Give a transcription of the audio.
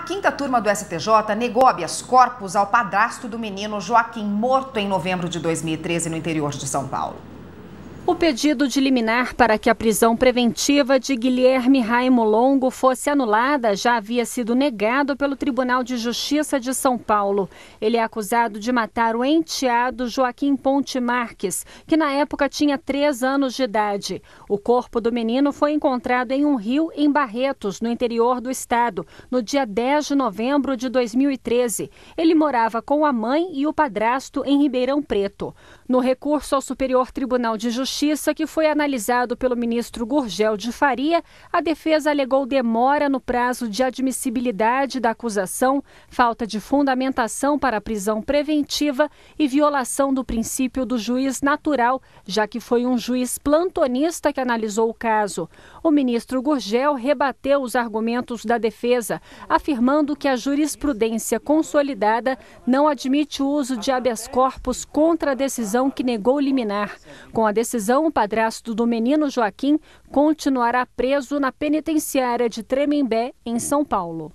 A quinta turma do STJ negou habeas corpus ao padrasto do menino Joaquim, morto em novembro de 2013 no interior de São Paulo. O pedido de liminar para que a prisão preventiva de Guilherme Raimo Longo fosse anulada já havia sido negado pelo Tribunal de Justiça de São Paulo. Ele é acusado de matar o enteado Joaquim Ponte Marques, que na época tinha três anos de idade. O corpo do menino foi encontrado em um rio em Barretos, no interior do estado, no dia 10 de novembro de 2013. Ele morava com a mãe e o padrasto em Ribeirão Preto. No recurso ao Superior Tribunal de Justiça, Justiça, que foi analisado pelo ministro Gurgel de Faria, a defesa alegou demora no prazo de admissibilidade da acusação, falta de fundamentação para a prisão preventiva e violação do princípio do juiz natural, já que foi um juiz plantonista que analisou o caso. O ministro Gurgel rebateu os argumentos da defesa, afirmando que a jurisprudência consolidada não admite o uso de habeas corpus contra a decisão que negou liminar. Com a decisão decisão, o padrasto do menino Joaquim continuará preso na penitenciária de Tremembé, em São Paulo.